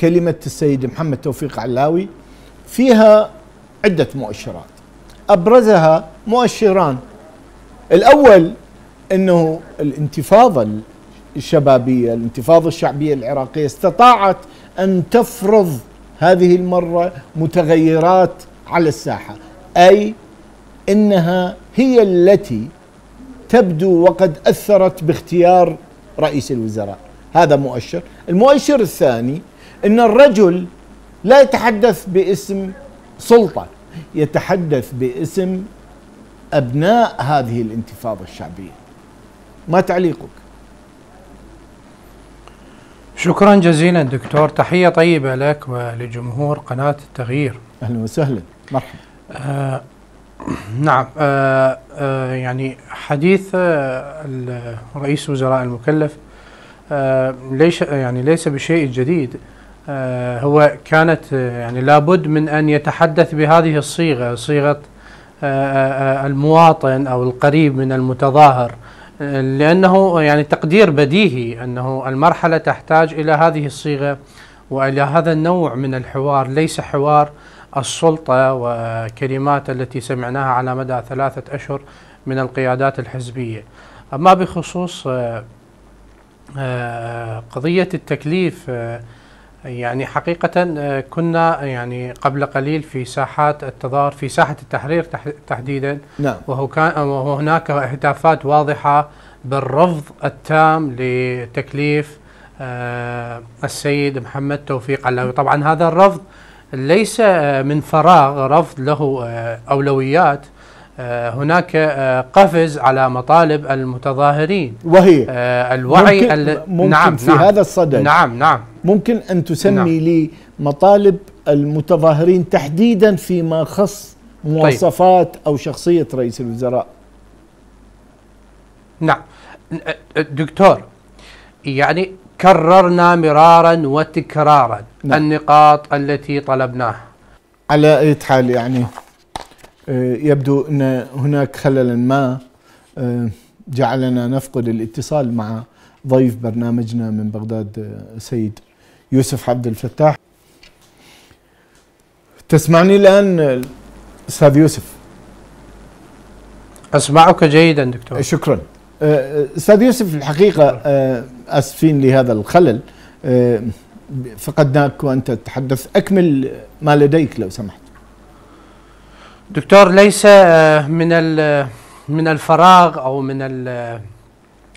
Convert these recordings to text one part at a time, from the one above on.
كلمة السيد محمد توفيق علاوي فيها عدة مؤشرات أبرزها مؤشران الأول أنه الانتفاضة الشبابية الانتفاضة الشعبية العراقية استطاعت أن تفرض هذه المرة متغيرات على الساحة أي انها هي التي تبدو وقد اثرت باختيار رئيس الوزراء هذا مؤشر المؤشر الثاني ان الرجل لا يتحدث باسم سلطه يتحدث باسم ابناء هذه الانتفاضه الشعبيه ما تعليقك شكرا جزيلا دكتور تحيه طيبه لك ولجمهور قناه التغيير اهلا وسهلا مرحبا آه نعم آه آه يعني حديث آه رئيس وزراء المكلف آه ليس يعني ليس بشيء جديد آه، هو كانت آه، يعني لابد من أن يتحدث بهذه الصيغة صيغة آه، المواطن أو القريب من المتظاهر لأنه يعني تقدير بديهي أنه المرحلة تحتاج إلى هذه الصيغة وإلى هذا النوع من الحوار ليس حوار السلطة وكلمات التي سمعناها على مدى ثلاثة أشهر من القيادات الحزبية أما بخصوص قضية التكليف يعني حقيقة آه، كنا يعني قبل قليل في ساحات التظاهر في ساحة التحرير تحديدا نعم. وهو كان وهناك هتافات واضحة بالرفض التام لتكليف آه، السيد محمد توفيق علاوي طبعا هذا الرفض ليس آه، من فراغ رفض له أولويات هناك قفز على مطالب المتظاهرين وهي الوعي ممكن, ممكن نعم في نعم هذا الصدد نعم نعم ممكن أن تسمي نعم. لي مطالب المتظاهرين تحديدا فيما خص طيب. مواصفات طيب. أو شخصية رئيس الوزراء نعم دكتور يعني كررنا مرارا وتكرارا نعم. النقاط التي طلبناها على أي حال يعني آه، يبدو أن هناك خللا ما آه، جعلنا نفقد الاتصال مع ضيف برنامجنا من بغداد آه، سيد يوسف عبد الفتاح تسمعني الآن أستاذ يوسف أسمعك جيدا دكتور شكرا أه، أستاذ يوسف الحقيقة أه، آسفين لهذا الخلل أه، فقدناك وأنت تتحدث أكمل ما لديك لو سمحت دكتور ليس من من الفراغ أو من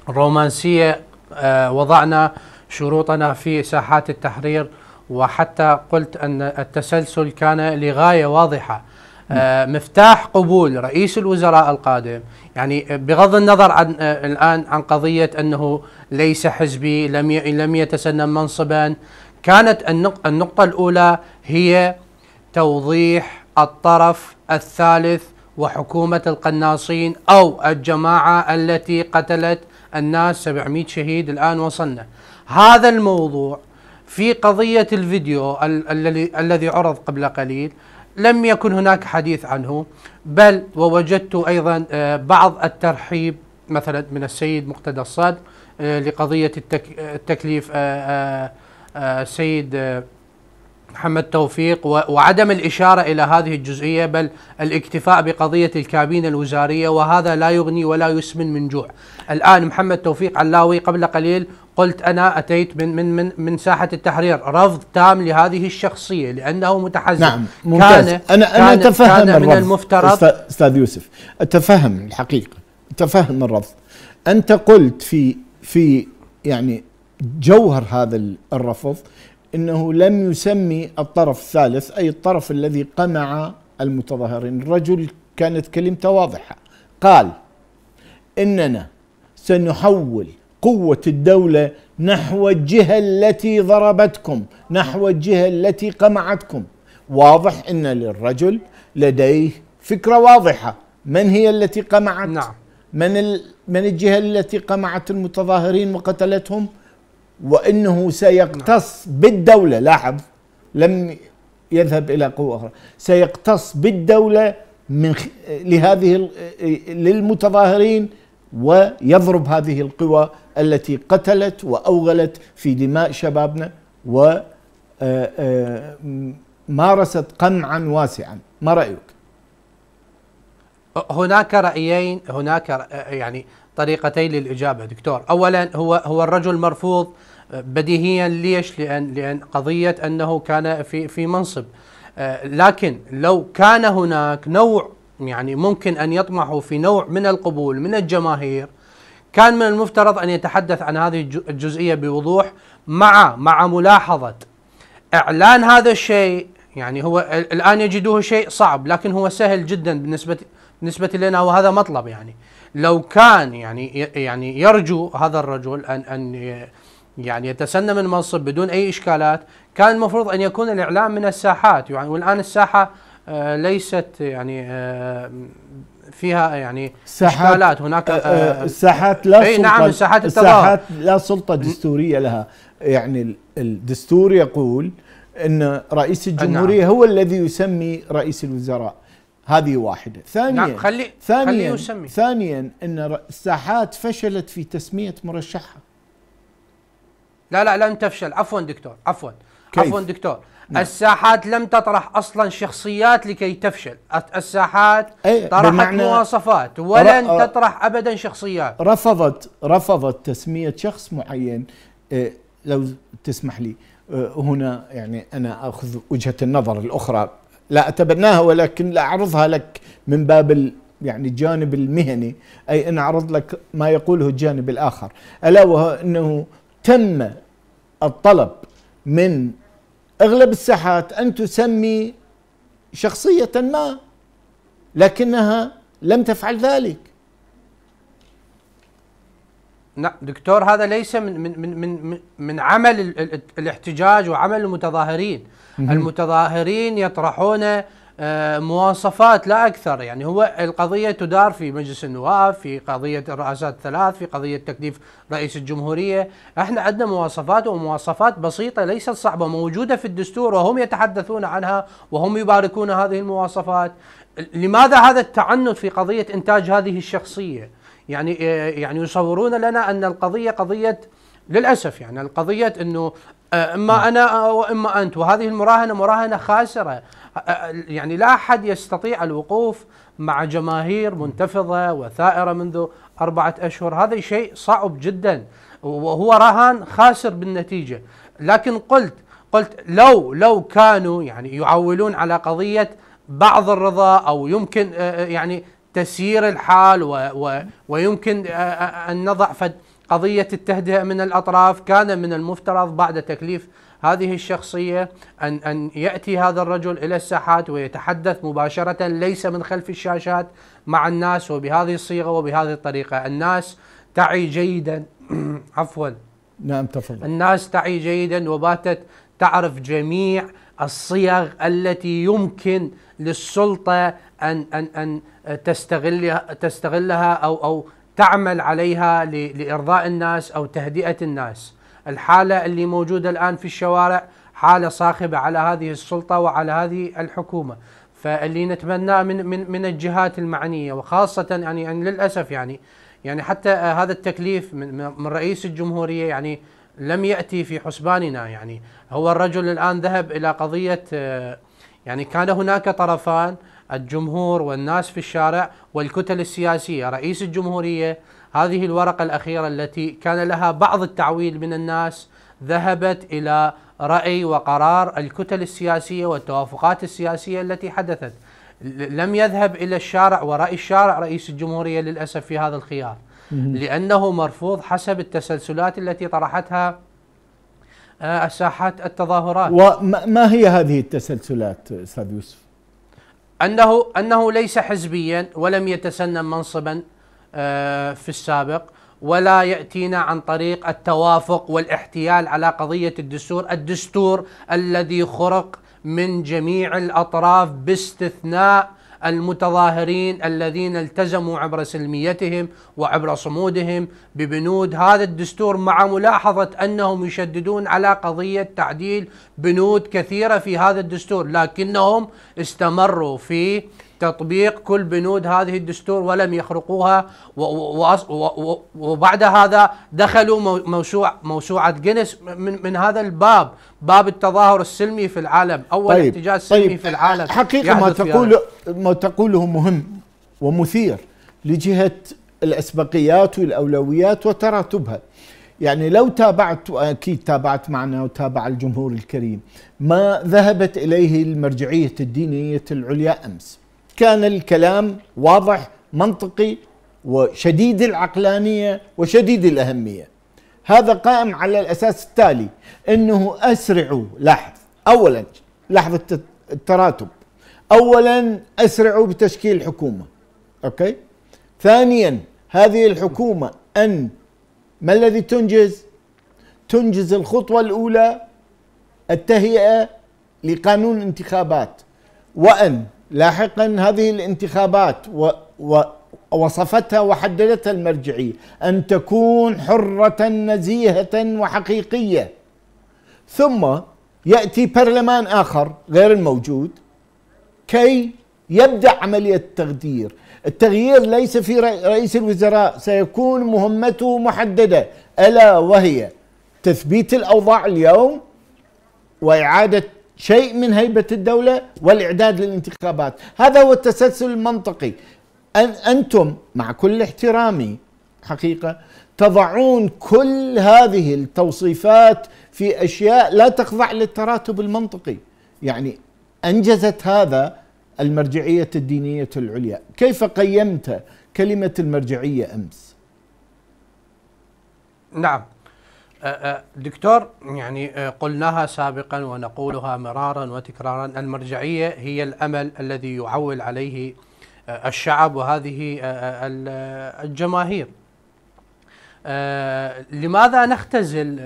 الرومانسية وضعنا شروطنا في ساحات التحرير وحتى قلت أن التسلسل كان لغاية واضحة آه، مفتاح قبول رئيس الوزراء القادم يعني بغض النظر عن آه، الآن عن قضية أنه ليس حزبي لم لم يتسنم منصبا كانت النقطة الأولى هي توضيح الطرف الثالث وحكومة القناصين أو الجماعة التي قتلت الناس 700 شهيد الآن وصلنا هذا الموضوع في قضية الفيديو الذي عرض قبل قليل لم يكن هناك حديث عنه بل ووجدت أيضا آه، بعض الترحيب مثلا من السيد مقتدى الصدر آه، لقضية التكليف السيد آه، محمد توفيق وعدم الإشارة إلى هذه الجزئية بل الاكتفاء بقضية الكابينة الوزارية وهذا لا يغني ولا يسمن من جوع الآن محمد توفيق علاوي قبل قليل قلت أنا أتيت من, من, من, من ساحة التحرير رفض تام لهذه الشخصية لأنه متحزب نعم ممتاز كان أنا, أنا كان أتفهم كان من المفترض أستاذ يوسف أتفهم الحقيقة أتفهم الرفض أنت قلت في في يعني جوهر هذا الرفض انه لم يسمي الطرف الثالث اي الطرف الذي قمع المتظاهرين، الرجل كانت كلمته واضحه قال اننا سنحول قوه الدوله نحو الجهه التي ضربتكم، نحو الجهه التي قمعتكم. واضح ان للرجل لديه فكره واضحه، من هي التي قمعت؟ نعم من من الجهه التي قمعت المتظاهرين وقتلتهم؟ وانه سيقتص بالدوله لاحظ لم يذهب الى قوه اخرى سيقتص بالدوله من خ... لهذه للمتظاهرين ويضرب هذه القوى التي قتلت واوغلت في دماء شبابنا و آه، آه، مارست قمعا واسعا ما رايك هناك رايين هناك يعني طريقتين للاجابه دكتور اولا هو هو الرجل مرفوض بديهيا ليش؟ لأن لأن قضية أنه كان في في منصب آه، لكن لو كان هناك نوع يعني ممكن أن يطمحوا في نوع من القبول من الجماهير كان من المفترض أن يتحدث عن هذه الجزئية بوضوح مع مع ملاحظة إعلان هذا الشيء يعني هو الآن يجدوه شيء صعب لكن هو سهل جدا بالنسبة بالنسبة لنا وهذا مطلب يعني لو كان يعني يعني يرجو هذا الرجل أن أن يعني يتسنى من منصب بدون أي إشكالات كان المفروض أن يكون الإعلام من الساحات يعني والآن الساحة آه، ليست يعني آه، فيها يعني إشكالات هناك آه، الساحات لا أي نعم، سلطة نعم الساحات الساحات لا سلطة دستورية لها يعني الدستور يقول أن رئيس الجمهورية نعم. هو الذي يسمي رئيس الوزراء هذه واحدة ثانيا نعم خلي ثانيا خلي يسمي. ثانيا أن الساحات فشلت في تسمية مرشحها لا لا لن تفشل عفوا دكتور عفوا عفوا دكتور نعم. الساحات لم تطرح اصلا شخصيات لكي تفشل الساحات إيه، طرحت مواصفات ولن ر... تطرح ابدا شخصيات رفضت رفضت تسميه شخص معين إيه لو تسمح لي إيه، هنا يعني انا اخذ وجهه النظر الاخرى لا اتبناها ولكن لا اعرضها لك من باب يعني الجانب المهني اي ان اعرض لك ما يقوله الجانب الاخر الا وهو انه تم الطلب من اغلب الساحات ان تسمي شخصيه ما لكنها لم تفعل ذلك نعم دكتور هذا ليس من من من من عمل الاحتجاج وعمل المتظاهرين المتظاهرين يطرحون آه، مواصفات لا اكثر يعني هو القضيه تدار في مجلس النواب في قضيه الرئاسات الثلاث في قضيه تكليف رئيس الجمهوريه احنا عندنا مواصفات ومواصفات بسيطه ليست صعبه موجوده في الدستور وهم يتحدثون عنها وهم يباركون هذه المواصفات لماذا هذا التعنت في قضيه انتاج هذه الشخصيه يعني آه، يعني يصورون لنا ان القضيه قضيه للاسف يعني القضيه انه آه، اما انا واما انت وهذه المراهنه مراهنه خاسره يعني لا أحد يستطيع الوقوف مع جماهير منتفضة وثائرة منذ أربعة أشهر هذا شيء صعب جدا وهو رهان خاسر بالنتيجة لكن قلت قلت لو لو كانوا يعني يعولون على قضية بعض الرضا أو يمكن آه، آه، يعني تسيير الحال و و ويمكن آه، أن نضع فد قضية التهدئة من الأطراف كان من المفترض بعد تكليف هذه الشخصية أن أن يأتي هذا الرجل إلى الساحات ويتحدث مباشرة ليس من خلف الشاشات مع الناس وبهذه الصيغة وبهذه الطريقة الناس تعي جيدا عفوا نعم تفضل الناس تعي جيدا وباتت تعرف جميع الصيغ التي يمكن للسلطة أن أن أن تستغلها تستغلها أو أو تعمل عليها لإرضاء الناس أو تهدئة الناس الحالة اللي موجودة الآن في الشوارع حالة صاخبة على هذه السلطة وعلى هذه الحكومة فاللي نتمناه من من من الجهات المعنيه وخاصه يعني, يعني للاسف يعني يعني حتى آه، هذا التكليف من من رئيس الجمهوريه يعني لم ياتي في حسباننا يعني هو الرجل الان ذهب الى قضيه آه، يعني كان هناك طرفان الجمهور والناس في الشارع والكتل السياسيه رئيس الجمهوريه هذه الورقة الأخيرة التي كان لها بعض التعويل من الناس ذهبت إلى رأي وقرار الكتل السياسية والتوافقات السياسية التي حدثت لم يذهب إلى الشارع ورأي الشارع رئيس الجمهورية للأسف في هذا الخيار لأنه مرفوض حسب التسلسلات التي طرحتها آه، ساحات التظاهرات وما هي هذه التسلسلات أستاذ يوسف؟ أنه أنه ليس حزبيا ولم يتسنم منصبا آه، في السابق ولا ياتينا عن طريق التوافق والاحتيال على قضيه الدستور، الدستور الذي خرق من جميع الاطراف باستثناء المتظاهرين الذين التزموا عبر سلميتهم وعبر صمودهم ببنود هذا الدستور مع ملاحظه انهم يشددون على قضيه تعديل بنود كثيره في هذا الدستور، لكنهم استمروا في تطبيق كل بنود هذه الدستور ولم يخرقوها وبعد هذا دخلوا موسوعة موسوعة جينيس من, من هذا الباب باب التظاهر السلمي في العالم أول طيب احتجاج سلمي طيب، في العالم حقيقة ما تقول ما تقوله مهم ومثير لجهة الأسبقيات والأولويات وتراتبها يعني لو تابعت واكيد تابعت معنا وتابع الجمهور الكريم ما ذهبت اليه المرجعيه الدينيه العليا امس كان الكلام واضح منطقي وشديد العقلانية وشديد الأهمية هذا قائم على الأساس التالي أنه أسرعوا لاحظ أولا لاحظ التراتب أولا أسرعوا بتشكيل الحكومة أوكي ثانيا هذه الحكومة أن ما الذي تنجز تنجز الخطوة الأولى التهيئة لقانون انتخابات وأن لاحقا هذه الانتخابات و و وصفتها وحددتها المرجعية أن تكون حرة نزيهة وحقيقية ثم يأتي برلمان آخر غير الموجود كي يبدأ عملية التغيير التغيير ليس في رئيس الوزراء سيكون مهمته محددة ألا وهي تثبيت الأوضاع اليوم وإعادة شيء من هيبة الدولة والإعداد للانتخابات هذا هو التسلسل المنطقي أنتم مع كل احترامي حقيقة تضعون كل هذه التوصيفات في أشياء لا تخضع للتراتب المنطقي يعني أنجزت هذا المرجعية الدينية العليا كيف قيمت كلمة المرجعية أمس؟ نعم أه، أه، دكتور يعني أه، قلناها سابقا ونقولها مرارا وتكرارا المرجعية هي الأمل الذي يعول عليه الشعب وهذه الجماهير لماذا نختزل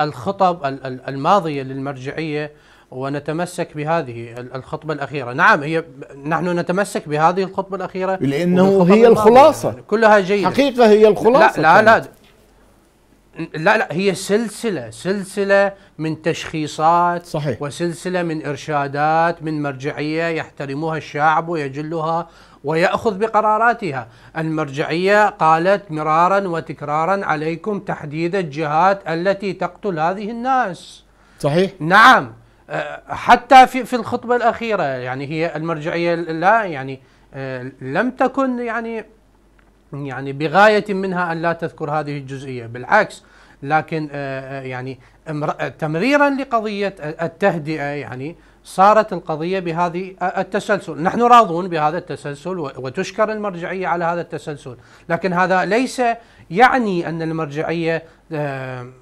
الخطب الماضية للمرجعية ونتمسك بهذه الخطبة الأخيرة نعم هي نحن نتمسك بهذه الخطبة الأخيرة لأنه هي الخلاصة يعني كلها جيدة حقيقة هي الخلاصة لا لا, لا لا لا هي سلسلة سلسلة من تشخيصات صحيح. وسلسلة من إرشادات من مرجعية يحترمها الشعب ويجلها ويأخذ بقراراتها المرجعية قالت مرارا وتكرارا عليكم تحديد الجهات التي تقتل هذه الناس صحيح نعم أه، حتى في في الخطبة الأخيرة يعني هي المرجعية لا يعني أه، لم تكن يعني يعني بغاية منها أن لا تذكر هذه الجزئية بالعكس لكن آه، آه، يعني تمريرا لقضية آه، التهدئة يعني صارت القضية بهذه التسلسل نحن راضون بهذا التسلسل وتشكر المرجعية على هذا التسلسل لكن هذا ليس يعني أن المرجعية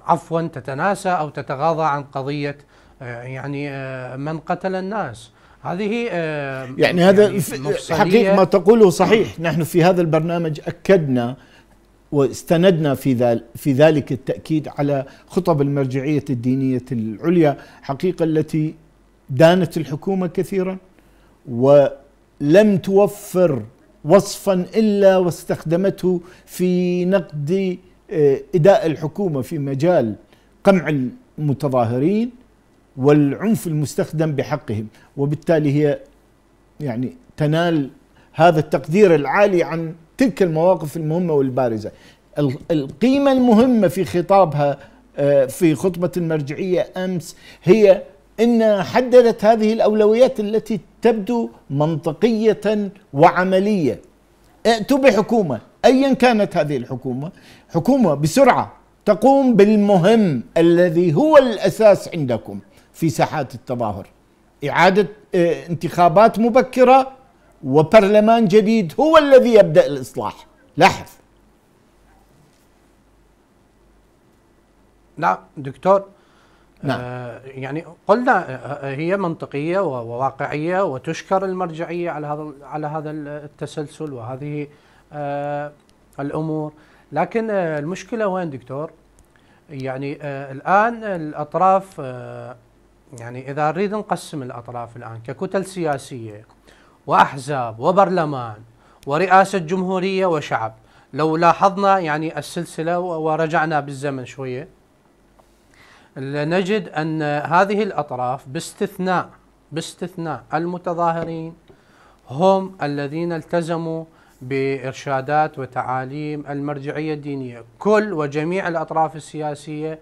عفوا تتناسى أو تتغاضى عن قضية يعني من قتل الناس هذه يعني, يعني هذا يعني حقيقة ما تقوله صحيح نحن في هذا البرنامج أكدنا واستندنا في في ذلك التأكيد على خطب المرجعية الدينية العليا حقيقة التي دانت الحكومة كثيرا ولم توفر وصفا إلا واستخدمته في نقد آه، إداء الحكومة في مجال قمع المتظاهرين والعنف المستخدم بحقهم وبالتالي هي يعني تنال هذا التقدير العالي عن تلك المواقف المهمة والبارزة القيمة المهمة في خطابها آه، في خطبة المرجعية أمس هي أنها حددت هذه الأولويات التي تبدو منطقية وعملية ائتوا بحكومة أيا كانت هذه الحكومة حكومة بسرعة تقوم بالمهم الذي هو الأساس عندكم في ساحات التظاهر إعادة آه، انتخابات مبكرة وبرلمان جديد هو الذي يبدأ الإصلاح لاحظ نعم دكتور نعم. آه يعني قلنا آه، آه، هي منطقيه وواقعيه وتشكر المرجعيه على هذا على هذا التسلسل وهذه آه الامور لكن آه المشكله وين دكتور يعني الان الاطراف يعني إذا نريد نقسم الأطراف الآن ككتل سياسية وأحزاب وبرلمان ورئاسة جمهورية وشعب لو لاحظنا يعني السلسلة ورجعنا بالزمن شوية نجد أن هذه الأطراف باستثناء باستثناء المتظاهرين هم الذين التزموا بإرشادات وتعاليم المرجعية الدينية كل وجميع الأطراف السياسية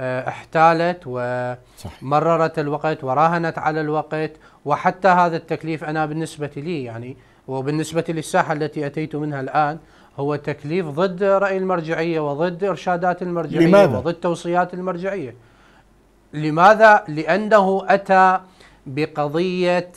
آه، احتالت ومررت الوقت وراهنت على الوقت وحتى هذا التكليف أنا بالنسبة لي يعني وبالنسبة للساحة التي أتيت منها الآن هو تكليف ضد رأي المرجعية وضد إرشادات المرجعية لماذا؟ وضد توصيات المرجعية لماذا؟ لأنه أتى بقضية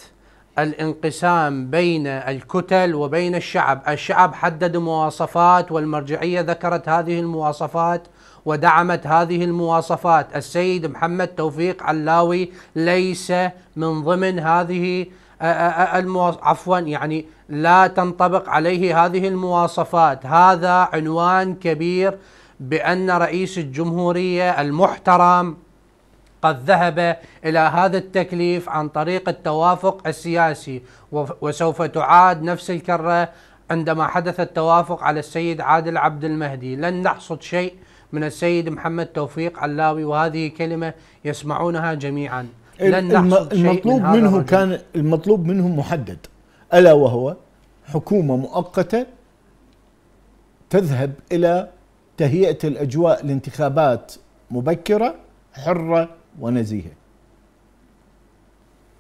الانقسام بين الكتل وبين الشعب الشعب حدد مواصفات والمرجعية ذكرت هذه المواصفات ودعمت هذه المواصفات السيد محمد توفيق علاوي ليس من ضمن هذه آه، آه، آه، المواصفات عفوا يعني لا تنطبق عليه هذه المواصفات هذا عنوان كبير بأن رئيس الجمهورية المحترم قد ذهب إلى هذا التكليف عن طريق التوافق السياسي وسوف تعاد نفس الكرة عندما حدث التوافق على السيد عادل عبد المهدي لن نحصد شيء من السيد محمد توفيق علاوي وهذه كلمة يسمعونها جميعا لن نحصد المطلوب شيء من منه كان المطلوب منهم محدد ألا وهو حكومة مؤقتة تذهب إلى تهيئة الأجواء لانتخابات مبكرة حرة ونزيهه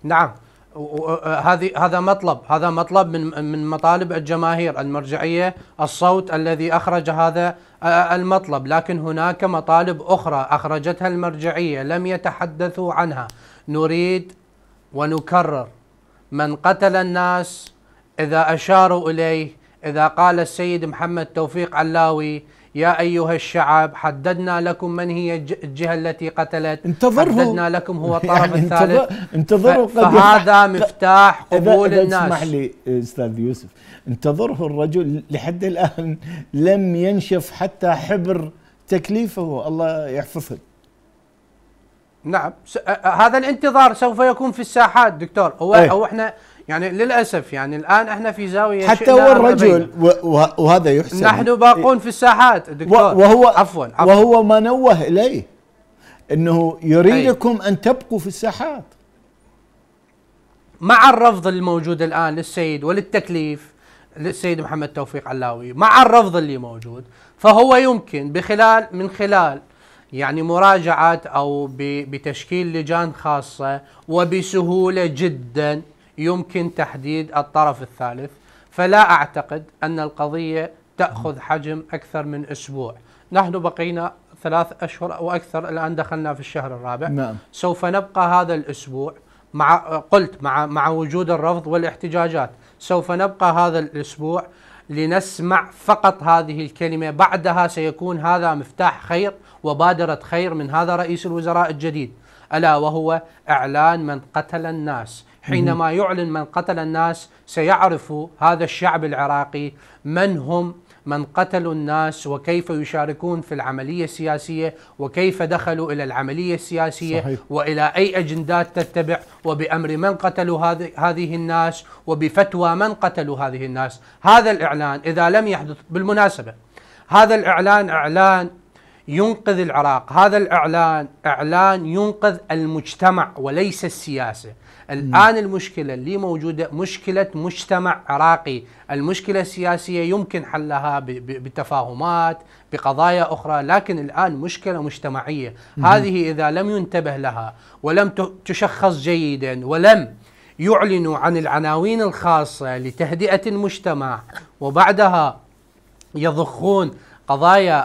نعم آه، آه، هذه هذا مطلب هذا مطلب من من مطالب الجماهير المرجعيه الصوت الذي اخرج هذا آه، المطلب لكن هناك مطالب اخرى اخرجتها المرجعيه لم يتحدثوا عنها نريد ونكرر من قتل الناس اذا اشاروا اليه اذا قال السيد محمد توفيق علاوي يا أيها الشعب حددنا لكم من هي الجهة التي قتلت انتظره حددنا لكم هو الطرف يعني الثالث انتظره فهذا مفتاح قبول إذا الناس اسمح لي أستاذ يوسف انتظره الرجل لحد الآن لم ينشف حتى حبر تكليفه الله يحفظه نعم هذا الانتظار سوف يكون في الساحات دكتور هو أيه. او احنا يعني للاسف يعني الان احنا في زاويه حتى هو الرجل وهذا يحسن نحن باقون في الساحات دكتور وهو عفوا, عفوا وهو ما نوه اليه انه يريدكم ان تبقوا في الساحات مع الرفض الموجود الان للسيد وللتكليف للسيد محمد توفيق علاوي مع الرفض اللي موجود فهو يمكن بخلال من خلال يعني مراجعات او بتشكيل لجان خاصه وبسهوله جدا يمكن تحديد الطرف الثالث فلا أعتقد أن القضية تأخذ حجم أكثر من أسبوع نحن بقينا ثلاث أشهر أو أكثر الآن دخلنا في الشهر الرابع نعم. سوف نبقى هذا الأسبوع مع قلت مع مع وجود الرفض والاحتجاجات سوف نبقى هذا الأسبوع لنسمع فقط هذه الكلمة بعدها سيكون هذا مفتاح خير وبادرة خير من هذا رئيس الوزراء الجديد ألا وهو إعلان من قتل الناس حينما يعلن من قتل الناس سيعرف هذا الشعب العراقي من هم من قتلوا الناس وكيف يشاركون في العملية السياسية وكيف دخلوا إلى العملية السياسية صحيح. وإلى أي أجندات تتبع وبأمر من قتلوا هذه الناس وبفتوى من قتلوا هذه الناس هذا الإعلان إذا لم يحدث بالمناسبة هذا الإعلان إعلان ينقذ العراق هذا الإعلان إعلان ينقذ المجتمع وليس السياسة الآن المشكلة اللي موجودة مشكلة مجتمع عراقي المشكلة السياسية يمكن حلها بتفاهمات بقضايا أخرى لكن الآن مشكلة مجتمعية هذه إذا لم ينتبه لها ولم تشخص جيدا ولم يعلنوا عن العناوين الخاصة لتهدئة المجتمع وبعدها يضخون قضايا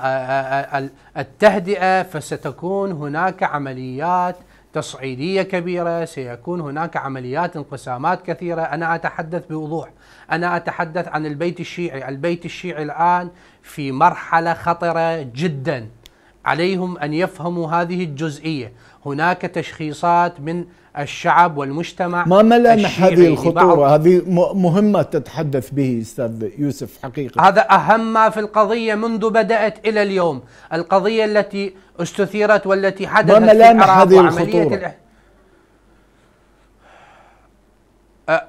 التهدئه فستكون هناك عمليات تصعيدية كبيرة سيكون هناك عمليات انقسامات كثيرة أنا أتحدث بوضوح أنا أتحدث عن البيت الشيعي البيت الشيعي الآن في مرحلة خطرة جدا عليهم أن يفهموا هذه الجزئية هناك تشخيصات من الشعب والمجتمع ما ملامح هذه الخطورة هذه مهمة تتحدث به أستاذ يوسف حقيقة هذا أهم ما في القضية منذ بدأت إلى اليوم القضية التي استثيرت والتي حدثت ما ملامح هذه الخطورة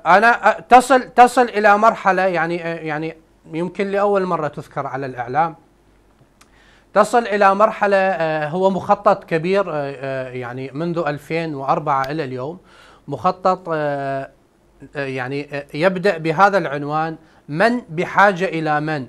أنا تصل تصل إلى مرحلة يعني يعني يمكن لأول مرة تذكر على الإعلام تصل إلى مرحلة آه، هو مخطط كبير آه، آه، يعني منذ 2004 إلى اليوم مخطط يعني يبدأ بهذا العنوان من بحاجة إلى من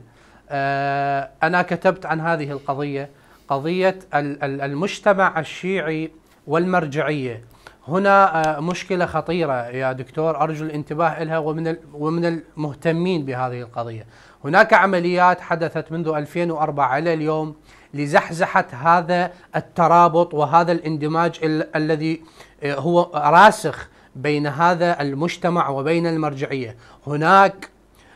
أنا كتبت عن هذه القضية قضية المجتمع الشيعي والمرجعية هنا مشكلة خطيرة يا دكتور أرجو الانتباه إلها ومن ومن المهتمين بهذه القضية هناك عمليات حدثت منذ 2004 إلى اليوم لزحزحة هذا الترابط وهذا الاندماج الذي آه، هو راسخ بين هذا المجتمع وبين المرجعية هناك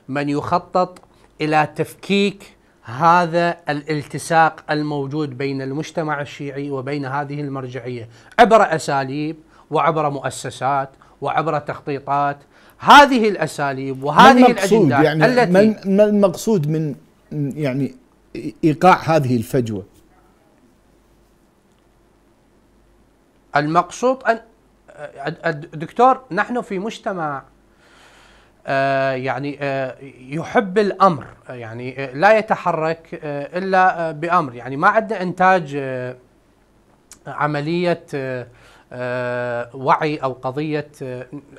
من يخطط إلى تفكيك هذا الالتصاق الموجود بين المجتمع الشيعي وبين هذه المرجعية عبر أساليب وعبر مؤسسات وعبر تخطيطات هذه الأساليب وهذه الأجندات يعني التي ما المقصود من يعني ايقاع هذه الفجوه المقصود ان الدكتور نحن في مجتمع آه، يعني آه، يحب الامر يعني آه، لا يتحرك الا بامر يعني ما عندنا انتاج عمليه وعي او قضيه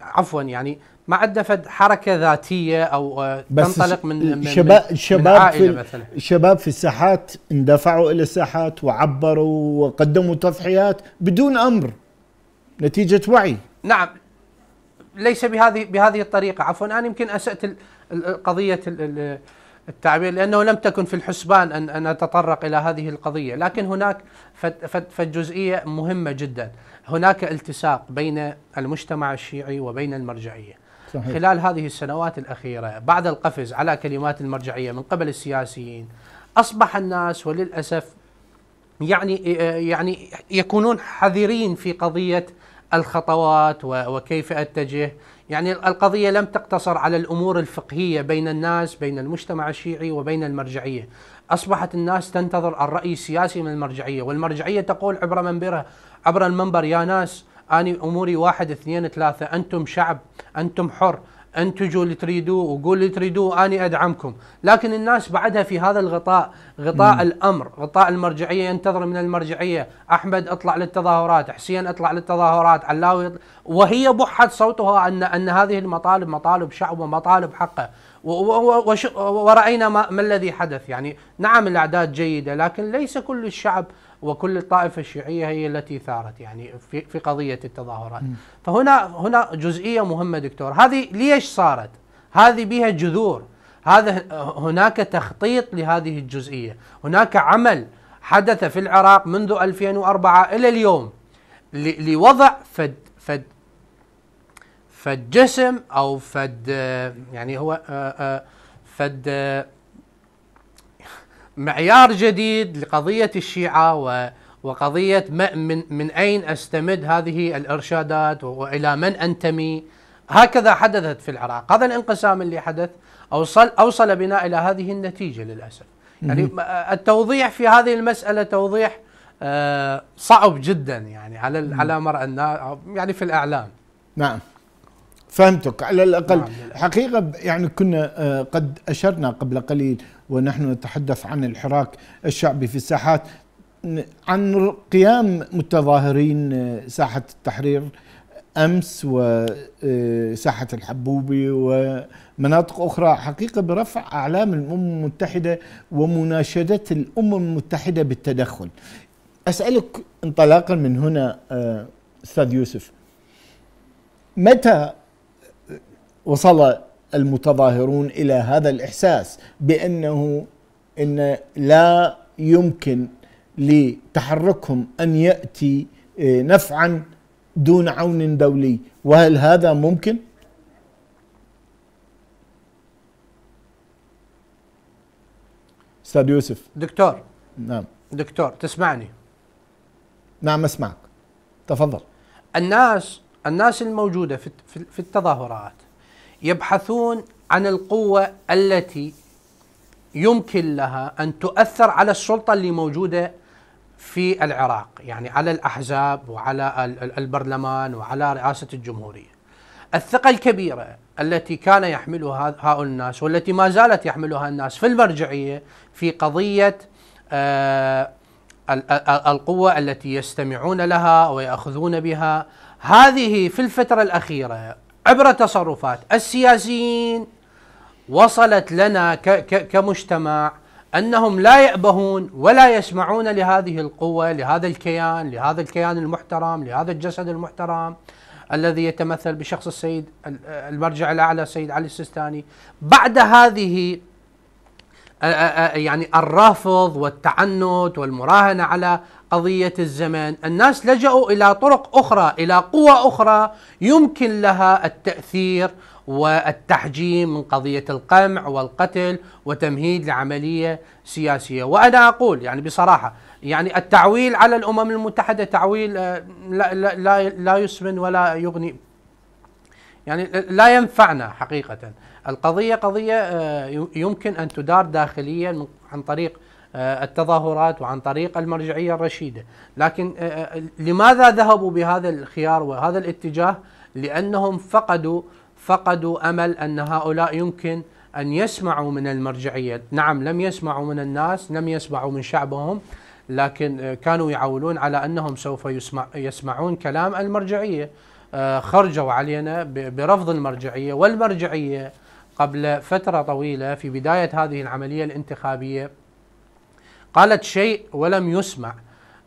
عفوا يعني ما عندنا فد حركه ذاتيه او آه، تنطلق من, من شباب من الشباب في مثلا. في الساحات اندفعوا الى الساحات وعبروا وقدموا تضحيات بدون امر نتيجه وعي نعم ليس بهذه بهذه الطريقه عفوا انا يمكن اسات قضيه التعبير لانه لم تكن في الحسبان ان ان اتطرق الى هذه القضيه، لكن هناك فجزئيه مهمه جدا، هناك التصاق بين المجتمع الشيعي وبين المرجعيه. صحيح. خلال هذه السنوات الأخيرة بعد القفز على كلمات المرجعية من قبل السياسيين أصبح الناس وللأسف يعني يعني يكونون حذرين في قضية الخطوات وكيف أتجه يعني القضية لم تقتصر على الأمور الفقهية بين الناس بين المجتمع الشيعي وبين المرجعية أصبحت الناس تنتظر الرأي السياسي من المرجعية والمرجعية تقول عبر منبرها عبر المنبر يا ناس أنا أموري واحد اثنين ثلاثة أنتم شعب أنتم حر انتجوا اللي تريدوه وقولوا اللي تريدوه اني ادعمكم، لكن الناس بعدها في هذا الغطاء، غطاء م. الامر، غطاء المرجعيه ينتظر من المرجعيه، احمد اطلع للتظاهرات، حسين اطلع للتظاهرات، علاوي وهي بحت صوتها ان ان هذه المطالب مطالب شعب ومطالب حقه، وراينا ما الذي حدث، يعني نعم الاعداد جيده لكن ليس كل الشعب وكل الطائفه الشيعيه هي التي ثارت يعني في في قضيه التظاهرات فهنا هنا جزئيه مهمه دكتور هذه ليش صارت هذه بها جذور هذا هناك تخطيط لهذه الجزئيه هناك عمل حدث في العراق منذ 2004 الى اليوم لوضع فد فد فد جسم او فد يعني هو فد معيار جديد لقضية الشيعة و وقضية من, من أين أستمد هذه الإرشادات وإلى من أنتمي هكذا حدثت في العراق هذا الانقسام اللي حدث أوصل, أوصل بنا إلى هذه النتيجة للأسف يعني التوضيح في هذه المسألة توضيح آه، صعب جدا يعني على على مرأى يعني في الإعلام نعم فهمتك على الاقل نعم. حقيقه يعني كنا آه، قد اشرنا قبل قليل ونحن نتحدث عن الحراك الشعبي في الساحات عن قيام متظاهرين آه، ساحه التحرير امس وساحه آه، الحبوبي ومناطق اخرى حقيقه برفع اعلام الامم المتحده ومناشده الامم المتحده بالتدخل. اسالك انطلاقا من هنا استاذ يوسف متى وصل المتظاهرون الى هذا الاحساس بانه ان لا يمكن لتحركهم ان ياتي آه، نفعا دون عون دولي وهل هذا ممكن استاذ يوسف دكتور نعم دكتور تسمعني نعم اسمعك تفضل الناس الناس الموجوده في في التظاهرات يبحثون عن القوة التي يمكن لها أن تؤثر على السلطة اللي موجودة في العراق يعني على الأحزاب وعلى البرلمان وعلى رئاسة الجمهورية الثقة الكبيرة التي كان يحملها هؤلاء الناس والتي ما زالت يحملها الناس في المرجعية في قضية آه، القوة التي يستمعون لها ويأخذون بها هذه في الفترة الأخيرة عبر تصرفات السياسيين وصلت لنا كمجتمع انهم لا يأبهون ولا يسمعون لهذه القوه لهذا الكيان لهذا الكيان المحترم لهذا الجسد المحترم الذي يتمثل بشخص السيد المرجع الاعلى السيد علي السيستاني بعد هذه يعني الرفض والتعنت والمراهنه على قضية الزمن الناس لجأوا إلى طرق أخرى إلى قوى أخرى يمكن لها التأثير والتحجيم من قضية القمع والقتل وتمهيد لعملية سياسية وأنا أقول يعني بصراحة يعني التعويل على الأمم المتحدة تعويل آه، لا, لا, لا, لا يسمن ولا يغني يعني لا ينفعنا حقيقة القضية قضية آه، يمكن أن تدار داخليا عن طريق آه، التظاهرات وعن طريق المرجعية الرشيدة لكن آه، آه، لماذا ذهبوا بهذا الخيار وهذا الاتجاه لأنهم فقدوا فقدوا أمل أن هؤلاء يمكن أن يسمعوا من المرجعية نعم لم يسمعوا من الناس لم يسمعوا من شعبهم لكن كانوا يعولون على أنهم سوف يسمع يسمعون كلام المرجعية خرجوا علينا برفض المرجعية والمرجعية قبل فترة طويلة في بداية هذه العملية الانتخابية قالت شيء ولم يسمع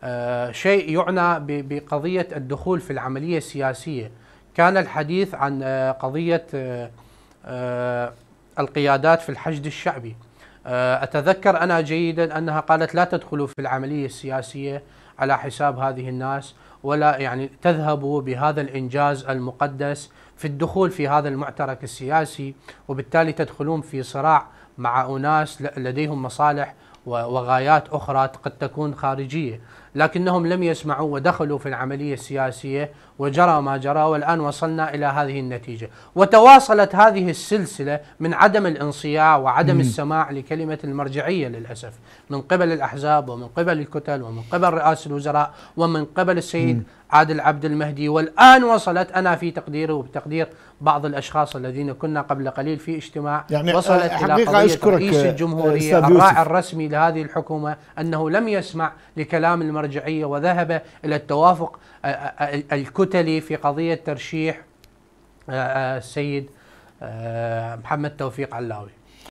آه، شيء يعنى بقضية الدخول في العملية السياسية كان الحديث عن آه، قضية آه، القيادات في الحشد الشعبي أتذكر أنا جيدا أنها قالت لا تدخلوا في العملية السياسية على حساب هذه الناس ولا يعني تذهبوا بهذا الإنجاز المقدس في الدخول في هذا المعترك السياسي وبالتالي تدخلون في صراع مع أناس لديهم مصالح وغايات أخرى قد تكون خارجية لكنهم لم يسمعوا ودخلوا في العملية السياسية وجرى ما جرى والآن وصلنا إلى هذه النتيجة وتواصلت هذه السلسلة من عدم الانصياع وعدم م. السماع لكلمة المرجعية للأسف من قبل الأحزاب ومن قبل الكتل ومن قبل رئاسة الوزراء ومن قبل السيد م. عادل عبد المهدي والآن وصلت أنا في تقديري وبتقدير بعض الأشخاص الذين كنا قبل قليل في اجتماع يعني آه، وصلت إلى قضية رئيس آه، الجمهورية الراعي الرسمي لهذه الحكومة أنه لم يسمع لكلام المرجعية المرجعية وذهب إلى التوافق آه، آه، آه، الكتلي في قضية ترشيح السيد محمد توفيق علاوي